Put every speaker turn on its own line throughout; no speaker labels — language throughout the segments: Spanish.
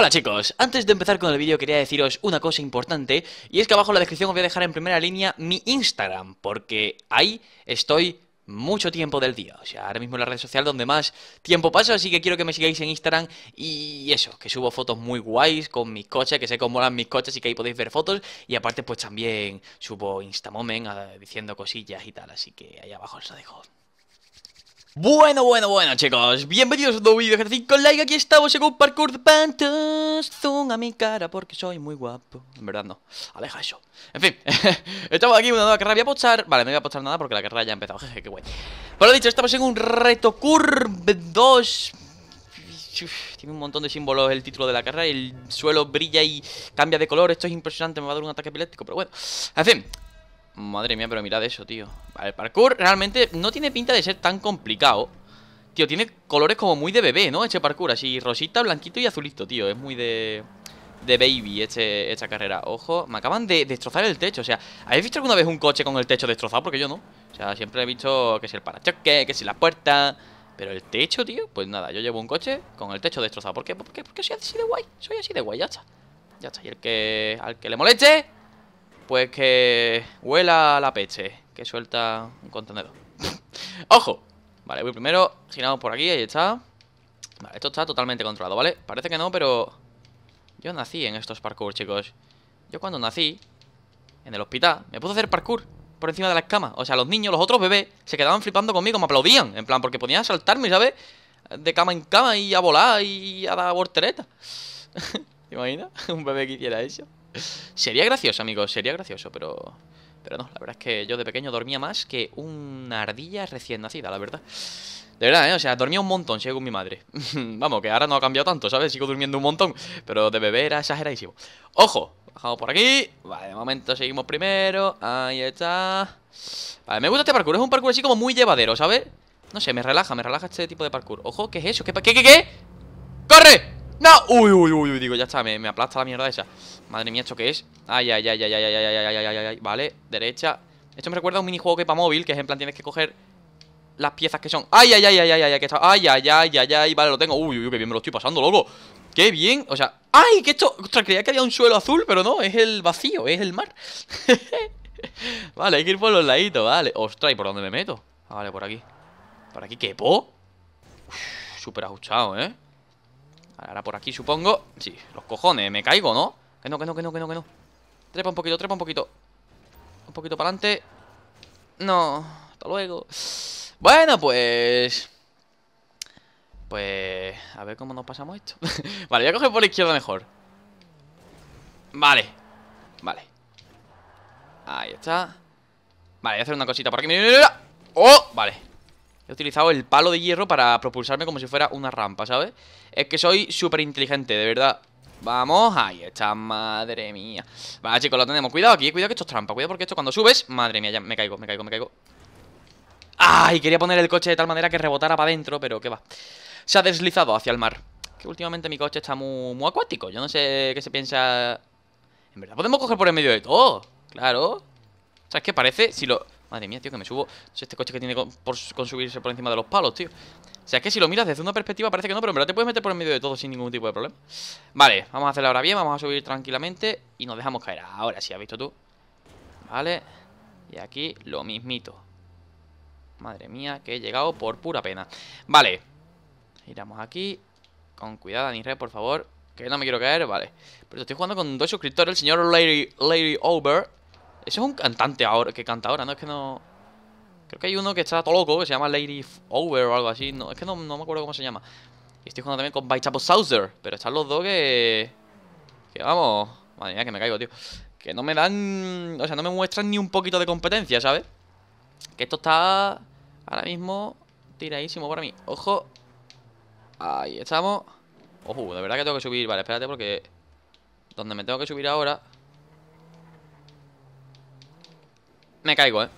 Hola chicos, antes de empezar con el vídeo quería deciros una cosa importante y es que abajo en la descripción os voy a dejar en primera línea mi Instagram porque ahí estoy mucho tiempo del día, o sea, ahora mismo en la red social donde más tiempo paso, así que quiero que me sigáis en Instagram y eso, que subo fotos muy guays con mis coches, que sé cómo molan mis coches y que ahí podéis ver fotos y aparte pues también subo Instamomen ah, diciendo cosillas y tal, así que ahí abajo os lo dejo. Bueno, bueno, bueno, chicos, bienvenidos a un nuevo vídeo de ejercicio con like. Aquí estamos en un parkour de pantas. Zoom a mi cara porque soy muy guapo. En verdad, no, aleja eso. En fin, estamos aquí en una nueva carrera. Voy a pochar. vale, no voy a apostar nada porque la carrera ya ha empezado. Jeje, qué guay. Por lo dicho, estamos en un reto curve 2. tiene un montón de símbolos el título de la carrera El suelo brilla y cambia de color Esto es impresionante, me va a dar un ataque epiléptico Pero bueno, en fin Madre mía, pero mirad eso, tío el parkour realmente no tiene pinta de ser tan complicado Tío, tiene colores como muy de bebé, ¿no? Este parkour, así rosita, blanquito y azulito, tío Es muy de... De baby este, esta carrera Ojo, me acaban de destrozar el techo O sea, ¿habéis visto alguna vez un coche con el techo destrozado? Porque yo no O sea, siempre he visto que es el parachoque, que es la puerta Pero el techo, tío, pues nada Yo llevo un coche con el techo destrozado ¿Por qué? Porque, porque soy así de guay Soy así de guay, ya está Ya está, y el que... Al que le moleste pues que huela la peche, que suelta un contenedor. ¡Ojo! Vale, voy primero, giramos por aquí, ahí está. Vale, esto está totalmente controlado, ¿vale? Parece que no, pero... Yo nací en estos parkour, chicos. Yo cuando nací, en el hospital, me puse a hacer parkour por encima de las camas. O sea, los niños, los otros bebés, se quedaban flipando conmigo, me aplaudían. En plan, porque podían saltarme, ¿sabes? De cama en cama y a volar y a dar voltereta. ¿Te imaginas? Un bebé que hiciera eso sería gracioso, amigos, sería gracioso, pero... Pero no, la verdad es que yo de pequeño dormía más que una ardilla recién nacida, la verdad. De verdad, ¿eh? O sea, dormía un montón, según mi madre. Vamos, que ahora no ha cambiado tanto, ¿sabes? Sigo durmiendo un montón, pero de beber era exageradísimo. ¡Ojo! Bajamos por aquí. Vale, de momento seguimos primero. Ahí está. Vale, me gusta este parkour. Es un parkour así como muy llevadero, ¿sabes? No sé, me relaja, me relaja este tipo de parkour. Ojo, ¿qué es eso? ¿Qué, qué, qué? qué? ¡Corre! ¡No! ¡Uy, uy, uy! Digo, ya está, me, aplasta la mierda esa Madre mía, ¿esto qué es? Ay, ay, ay, ay, ay, ay, ay, ay, ay, ay, ay Vale, derecha Esto me recuerda a un minijuego que para móvil Que es en plan tienes que coger las piezas que son ¡Ay, ay, ay, ay, ay, ay! Que está... ¡Ay, ay, ay, ay, ay! Vale, lo tengo ¡Uy, uy, qué bien me lo estoy pasando, loco! ¡Qué bien! O sea... ¡Ay, que esto! Ostras, creía que había un suelo azul Pero no, es el vacío, es el mar Vale, hay que ir por los laditos, vale Ostras, ¿y por dónde me meto? Vale, por aquí ¿Por aquí qué po? Súper ajustado, ¿eh? Ahora por aquí, supongo. Sí, los cojones, me caigo, ¿no? Que no, que no, que no, que no, que no. Trepa un poquito, trepa un poquito. Un poquito para adelante. No, hasta luego. Bueno, pues... Pues... A ver cómo nos pasamos esto. vale, voy a coger por la izquierda mejor. Vale. Vale. Ahí está. Vale, voy a hacer una cosita por aquí. ¡Oh! Vale. He utilizado el palo de hierro para propulsarme como si fuera una rampa, ¿sabes? Es que soy súper inteligente, de verdad Vamos, ahí está, madre mía Vale, chicos, lo tenemos, cuidado aquí, eh, cuidado que esto es trampa Cuidado porque esto cuando subes, madre mía, ya me caigo, me caigo, me caigo Ay, quería poner el coche de tal manera que rebotara para adentro Pero qué va, se ha deslizado hacia el mar Que últimamente mi coche está muy, acuático Yo no sé qué se piensa En verdad, podemos coger por el medio de todo Claro, o sea, es que parece, si lo, Madre mía, tío, que me subo Este coche que tiene con, por, subirse por encima de los palos, tío O sea, que si lo miras desde una perspectiva parece que no Pero en verdad te puedes meter por el medio de todo sin ningún tipo de problema Vale, vamos a hacerlo ahora bien Vamos a subir tranquilamente Y nos dejamos caer Ahora sí, ¿has visto tú? Vale Y aquí lo mismito Madre mía, que he llegado por pura pena Vale Giramos aquí Con cuidado, Anirred, por favor Que no me quiero caer, vale Pero estoy jugando con dos suscriptores El señor Lady, Lady Over ese es un cantante ahora que canta ahora, ¿no? Es que no... Creo que hay uno que está todo loco, que se llama Lady Over o algo así. No, es que no, me acuerdo cómo se llama. Y estoy jugando también con Chapo Souser. Pero están los dos que... Que vamos... Madre mía, que me caigo, tío. Que no me dan... O sea, no me muestran ni un poquito de competencia, ¿sabes? Que esto está... Ahora mismo... Tiradísimo para mí. Ojo. Ahí estamos. Ojo, de verdad que tengo que subir. Vale, espérate porque... Donde me tengo que subir ahora... Me caigo, eh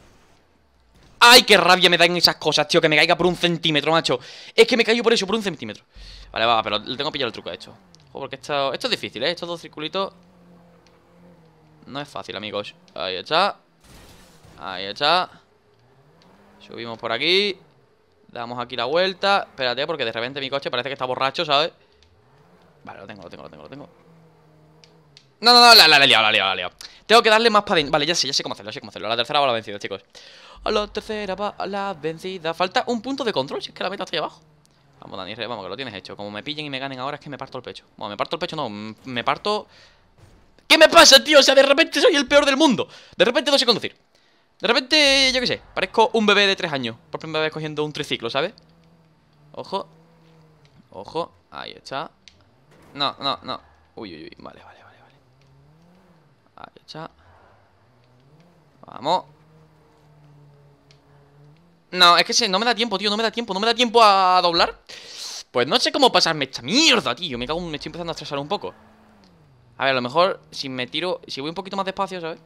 ¡Ay, qué rabia me dan esas cosas, tío! Que me caiga por un centímetro, macho Es que me caigo por eso, por un centímetro Vale, va, pero le tengo pillar el truco a esto Porque esto, esto es difícil, ¿eh? Estos dos circulitos No es fácil, amigos Ahí está Ahí está Subimos por aquí Damos aquí la vuelta Espérate, porque de repente mi coche parece que está borracho, ¿sabes? Vale, tengo, lo tengo, lo tengo, lo tengo no, no, no, la, la, la he liado, la he liado, la liado. Tengo que darle más para Vale, ya sé, ya sé cómo hacerlo, ya sé cómo hacerlo. la tercera va la vencida, chicos. A la tercera va la vencida. Falta un punto de control, si es que la meta está ahí abajo. Vamos, Dani, vamos, que lo tienes hecho. Como me pillen y me ganen ahora es que me parto el pecho. Bueno, me parto el pecho, no, me parto... ¿Qué me pasa, tío? O sea, de repente soy el peor del mundo. De repente no sé conducir. De repente, yo qué sé, parezco un bebé de tres años. Por primera vez cogiendo un triciclo, ¿sabes? Ojo. Ojo. Ahí está. No, no, no. Uy, uy, uy. Vale, vale. Vamos. No, es que no me da tiempo, tío, no me da tiempo, no me da tiempo a doblar. Pues no sé cómo pasarme esta mierda, tío. Me cago, me estoy empezando a estresar un poco. A ver, a lo mejor si me tiro, si voy un poquito más despacio, ¿sabes?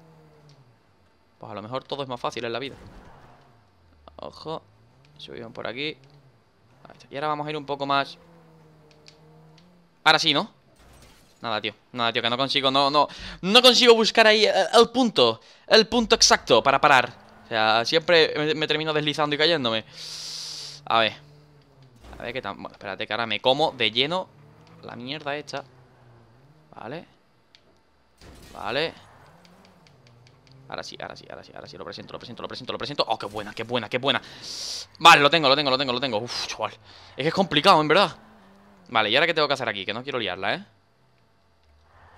Pues a lo mejor todo es más fácil en la vida. Ojo. Subimos por aquí. Y ahora vamos a ir un poco más... Ahora sí, ¿no? Nada, tío. Nada, tío, que no consigo, no, no. No consigo buscar ahí el, punto. El punto exacto para parar. O sea, siempre me, termino deslizando y cayéndome. A ver. A ver qué tan. Bueno, espérate que ahora me como de lleno la mierda hecha. Vale. Vale. Ahora sí, ahora sí, ahora sí, ahora sí, lo presento, lo presento, lo presento, lo presento Oh, qué buena, qué buena, qué buena Vale, lo tengo, lo tengo, lo tengo, lo tengo Uf, chaval, es que es complicado, en verdad Vale, ¿y ahora qué tengo que hacer aquí? Que no quiero liarla, ¿eh?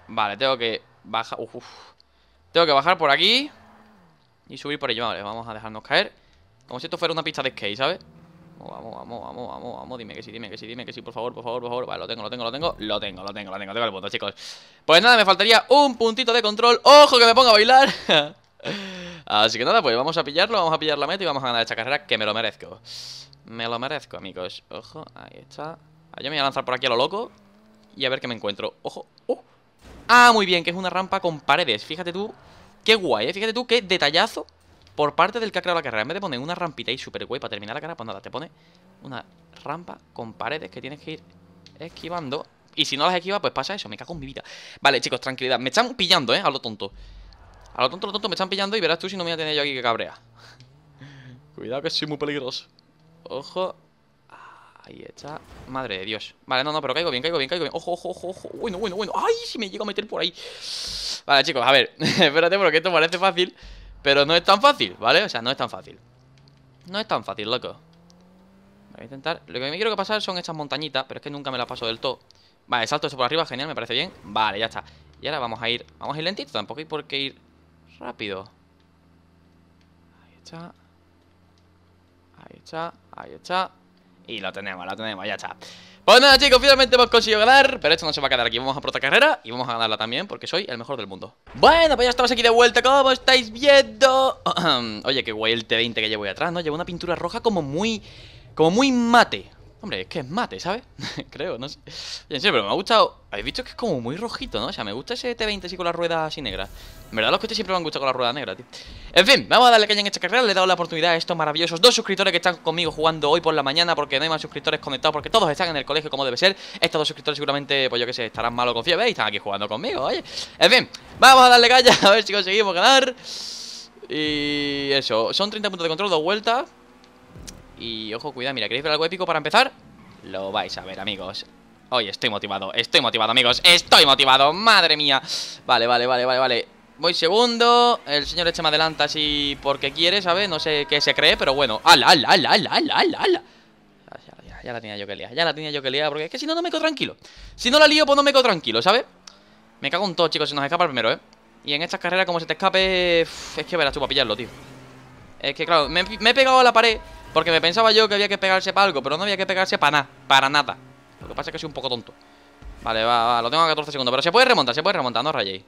Vale, tengo que bajar... Tengo que bajar por aquí Y subir por ello, vale, vamos a dejarnos caer Como si esto fuera una pista de skate, ¿sabes? Vamos, vamos, vamos, vamos, vamos Dime que sí, dime que sí, dime que sí, por favor, por favor, por favor Vale, lo tengo, lo tengo, lo tengo, lo tengo, lo tengo, lo tengo Tengo el punto, chicos Pues nada, me faltaría un puntito de control ¡Ojo que me ponga a bailar! Así que nada, pues vamos a pillarlo, vamos a pillar la meta y vamos a ganar esta carrera que me lo merezco Me lo merezco, amigos Ojo, ahí está ah, Yo me voy a lanzar por aquí a lo loco Y a ver qué me encuentro Ojo, Ah, muy bien, que es una rampa con paredes Fíjate tú, qué guay, ¿eh? Fíjate tú qué detallazo por parte del que ha creado la carrera En vez de poner una rampita ahí súper guay para terminar la carrera Pues nada, te pone una rampa con paredes que tienes que ir esquivando Y si no las esquivas, pues pasa eso, me cago en mi vida Vale, chicos, tranquilidad, me están pillando, ¿eh? A lo tonto A lo tonto, a lo tonto, me están pillando y verás tú si no me voy a tener yo aquí que cabrea Cuidado que soy muy peligroso Ojo Ahí está. Madre de Dios. Vale, no, no, pero caigo bien, caigo bien, caigo bien. Ojo, ojo, ojo, Bueno, bueno, bueno. ¡Ay! Si me llego a meter por ahí. Vale, chicos, a ver. Espérate, porque esto parece fácil. Pero no es tan fácil, ¿vale? O sea, no es tan fácil. No es tan fácil, loco. Voy a intentar. Lo que me quiero que pasar son estas montañitas, pero es que nunca me las paso del todo. Vale, salto eso por arriba, genial, me parece bien. Vale, ya está. Y ahora vamos a ir. Vamos a ir lentito, tampoco hay por qué ir rápido. Ahí está. Ahí está, ahí está. Y lo tenemos, lo tenemos, ya está Pues nada chicos, finalmente hemos conseguido ganar Pero esto no se va a quedar aquí, vamos a prota carrera Y vamos a ganarla también, porque soy el mejor del mundo Bueno, pues ya estamos aquí de vuelta, como estáis viendo Oye, qué guay el T20 que llevo ahí atrás, ¿no? Llevo una pintura roja como muy... Como muy mate Hombre, es que es mate, ¿sabes? Creo, no sé. en serio, pero me ha gustado... Habéis visto que es como muy rojito, ¿no? O sea, me gusta ese T20 así con las ruedas así negras. En verdad los coches siempre me han gustado con la rueda negra, tío. En fin, vamos a darle caña en esta carrera. Le he dado la oportunidad a estos maravillosos dos suscriptores que están conmigo jugando hoy por la mañana. Porque no hay más suscriptores conectados, porque todos están en el colegio como debe ser. Estos dos suscriptores seguramente, pues yo que sé, estarán malos o confiables y están aquí jugando conmigo, oye. En fin, vamos a darle caña a ver si conseguimos ganar. Y eso, son 30 puntos de control, dos vueltas. Y ojo, cuidado, mira, ¿queréis ver algo épico para empezar? Lo vais a ver, amigos Hoy estoy motivado, estoy motivado, amigos Estoy motivado, madre mía Vale, vale, vale, vale, vale Voy segundo, el señor este me adelanta así porque quiere, ¿sabes? No sé qué se cree, pero bueno ¡Ala, ala, ala, ala, ala, ala! Ya, ya, la tenía yo que liar, ya la tenía yo que liar Porque es que si no, no me quedo tranquilo Si no la lío, pues no me quedo tranquilo, ¿sabes? Me cago en todo, chicos, Si nos escapa el primero, ¿eh? Y en estas carreras, como se te escape Es que verás tú a pillarlo, tío Es que claro, me he pegado a la pared porque me pensaba yo que había que pegarse para algo, pero no había que pegarse para nada, para nada. Lo que pasa es que soy un poco tonto. Vale, va, va, lo tengo a 14 segundos, pero se puede remontar, se puede remontar, no rayéis.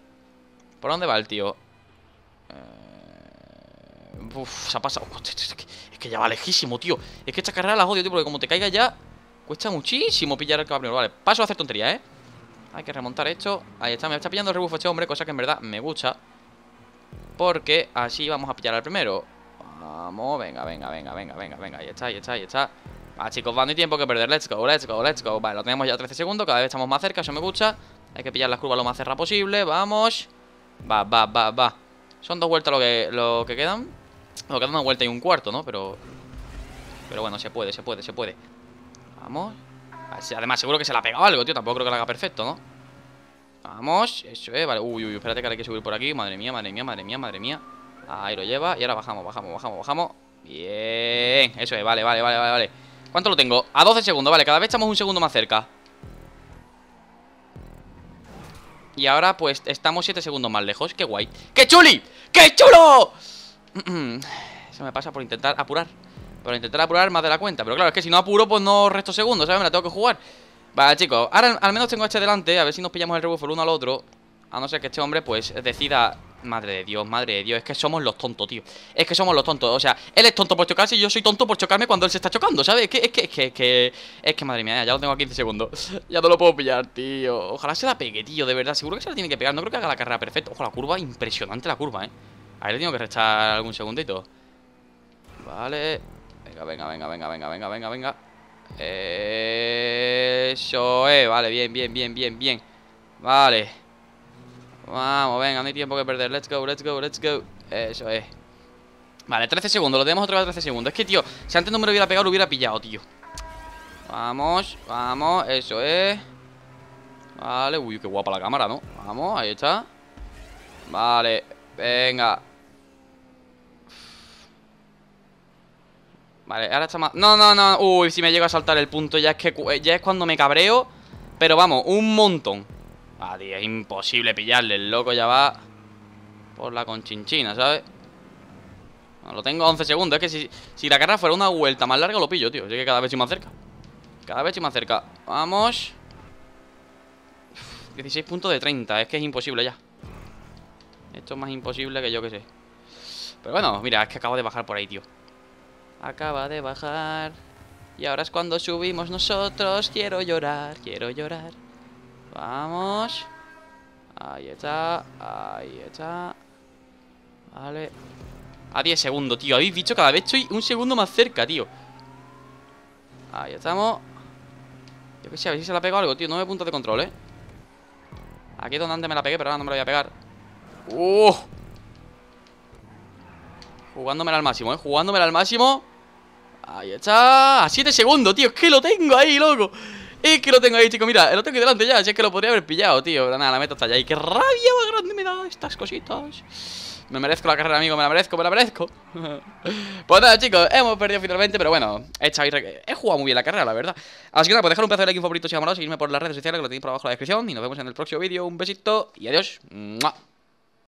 ¿Por dónde va el tío? Eh, uf, se ha pasado. Es que ya va lejísimo, tío. Es que esta carrera la odio, tío, porque como te caiga ya, cuesta muchísimo pillar el cabrón. primero. Vale, paso a hacer tontería, ¿eh? Hay que remontar esto. Ahí está, me está pillando el rebufo este hombre, cosa que en verdad me gusta. Porque así vamos a pillar al primero. Vamos, venga, venga, venga, venga, venga, venga. Ahí está, ahí está, ahí está. Ah, chicos, van no hay tiempo que perder. Let's go, let's go, let's go. Vale, lo tenemos ya 13 segundos. Cada vez estamos más cerca, eso me gusta. Hay que pillar las curvas lo más cerra posible. Vamos. Va, va, va, va. Son dos vueltas lo que, lo que quedan. Lo que quedan una vuelta y un cuarto, ¿no? Pero. Pero bueno, se puede, se puede, se puede. Vamos. Además, seguro que se la ha pegado algo, tío. Tampoco creo que lo haga perfecto, ¿no? Vamos. Eso es, vale. Uy, uy, espérate que ahora hay que subir por aquí. Madre mía, madre mía, madre mía, madre mía. Ahí lo lleva. Y ahora bajamos, bajamos, bajamos, bajamos. Bien. Eso es, vale, vale, vale, vale, ¿Cuánto lo tengo? A 12 segundos, vale. Cada vez estamos un segundo más cerca. Y ahora, pues, estamos 7 segundos más lejos. ¡Qué guay! ¡Qué chuli! ¡Qué chulo! Eso me pasa por intentar apurar. Por intentar apurar más de la cuenta. Pero claro, es que si no apuro, pues no resto segundos, ¿sabes? Me la tengo que jugar. Vale, chicos. Ahora al menos tengo este delante. A ver si nos pillamos el rebufo el uno al otro. A no ser que este hombre, pues, decida Madre de Dios, madre de Dios, es que somos los tontos, tío Es que somos los tontos, o sea, él es tonto por chocarse Y yo soy tonto por chocarme cuando él se está chocando, ¿sabes? Es que, es que, es que, es que, es que madre mía, ya lo tengo a 15 segundos Ya no lo puedo pillar, tío Ojalá se la pegue, tío, de verdad, seguro que se la tiene que pegar No creo que haga la carrera perfecta, ojo, la curva, impresionante la curva, ¿eh? Ahí le tengo que restar algún segundito Vale Venga, venga, venga, venga, venga, venga, venga, venga Eso, eh, vale, bien, bien, bien, bien, bien Vale Vamos, venga, no hay tiempo que perder. Let's go, let's go, let's go. Eso es. Vale, 13 segundos. Lo tenemos otra vez 13 segundos. Es que, tío, si antes no me lo hubiera pegado, lo hubiera pillado, tío. Vamos, vamos. Eso es. Vale, uy, qué guapa la cámara, ¿no? Vamos, ahí está. Vale, venga. Vale, ahora está más... No, no, no. Uy, si me llego a saltar el punto ya es que eh, ya es cuando me cabreo. Pero vamos, un montón. A es imposible pillarle. El loco ya va por la conchinchina, ¿sabes? No, lo tengo a 11 segundos. Es que si, la carrera fuera una vuelta más larga, lo pillo, tío. Así que cada vez estoy más cerca. Cada vez estoy más cerca. Vamos. 16 puntos de 30. Es que es imposible ya. Esto es más imposible que yo que sé. Pero bueno, mira, es que acabo de bajar por ahí, tío. Acaba de bajar. Y ahora es cuando subimos nosotros. Quiero llorar, quiero llorar. Vamos. Ahí está. Ahí está. Vale. A 10 segundos, tío. Habéis dicho cada vez estoy un segundo más cerca, tío. Ahí estamos. Yo qué sé, a ver si se la pego algo, tío. Nueve puntos de control, ¿eh? Aquí es donde antes me la pegué, pero ahora no me la voy a pegar. ¡Uh! ¡Oh! Jugándomela al máximo, ¿eh? Jugándomela al máximo. Ahí está. A 7 segundos, tío. Es que lo tengo ahí, loco. Y que lo tengo ahí, chicos, mira, lo tengo aquí delante ya así es que lo podría haber pillado, tío, pero nada, la meta está allá Y qué rabia más grande me da estas cositas me merezco la carrera, amigo, me la merezco, me la merezco Pues nada, chicos, hemos perdido finalmente Pero bueno, he, he jugado muy bien la carrera, la verdad Así que nada, pues dejar un pedazo de like un favorito Si seguirme por las redes sociales que lo tenéis por abajo en la descripción Y nos vemos en el próximo vídeo, un besito y adiós